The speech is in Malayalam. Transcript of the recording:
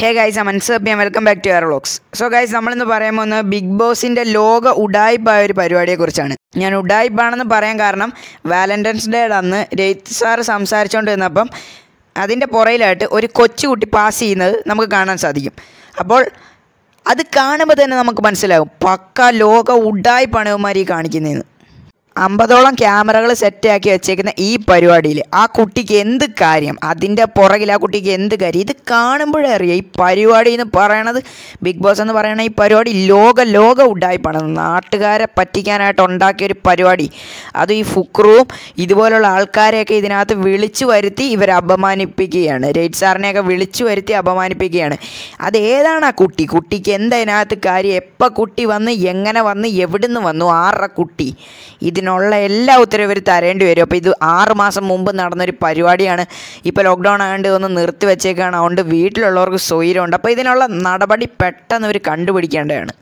ഹേ ഗൈസ് അമൻസബ് ഞാൻ welcome back to air so guys നമ്മളിന്ന് പറയാൻ പോകുന്നത് ബിഗ് ബോസിൻ്റെ ലോക ഉഡായിപ്പായ ഒരു പരിപാടിയെക്കുറിച്ചാണ് ഞാൻ ഉഡായിപ്പാണെന്ന് പറയാൻ കാരണം വാലൻറ്റൈൻസ് ഡേ അന്ന് രഹിത് സാർ സംസാരിച്ചുകൊണ്ടിരുന്നപ്പം അതിൻ്റെ പുറയിലായിട്ട് ഒരു കൊച്ചുകുട്ടി പാസ് ചെയ്യുന്നത് നമുക്ക് കാണാൻ സാധിക്കും അപ്പോൾ അത് കാണുമ്പോൾ തന്നെ നമുക്ക് മനസ്സിലാവും പക്ക ലോക ഉഡായിപ്പാണ് ഇവന്മാർ കാണിക്കുന്നതെന്ന് അമ്പതോളം ക്യാമറകൾ സെറ്റാക്കി വെച്ചേക്കുന്ന ഈ പരിപാടിയിൽ ആ കുട്ടിക്ക് എന്ത് കാര്യം അതിൻ്റെ പുറകിൽ ആ കുട്ടിക്ക് എന്ത് കാര്യം ഇത് കാണുമ്പോഴേ അറിയാം ഈ പരിപാടി എന്ന് പറയണത് ബിഗ് ബോസ് എന്ന് പറയണ ഈ പരിപാടി ലോക ലോക ഉഡായിപ്പാണ് നാട്ടുകാരെ പറ്റിക്കാനായിട്ട് ഒരു പരിപാടി അതും ഈ ഫുക്രുവും ഇതുപോലുള്ള ആൾക്കാരെയൊക്കെ ഇതിനകത്ത് വിളിച്ചു വരുത്തി ഇവർ അപമാനിപ്പിക്കുകയാണ് രേറ്റ് സാറിനെയൊക്കെ വിളിച്ചു വരുത്തി അപമാനിപ്പിക്കുകയാണ് അതേതാണ് ആ കുട്ടി കുട്ടിക്ക് എന്താ കാര്യം എപ്പോൾ കുട്ടി വന്ന് എങ്ങനെ വന്ന് നിന്ന് വന്നു ആറ കുട്ടി ഇതിന് ഉള്ള എല്ലാ ഉത്തരവും ഇവർ തരേണ്ടി വരും അപ്പോൾ ഇത് ആറ് മാസം മുമ്പ് നടന്നൊരു പരിപാടിയാണ് ഇപ്പോൾ ലോക്ക്ഡൗൺ ആയതുകൊണ്ട് ഒന്ന് നിർത്തി വെച്ചേക്കാണ് അതുകൊണ്ട് വീട്ടിലുള്ളവർക്ക് സ്വൈരമുണ്ട് അപ്പോൾ ഇതിനുള്ള നടപടി പെട്ടെന്ന് ഒരു കണ്ടുപിടിക്കേണ്ടതാണ്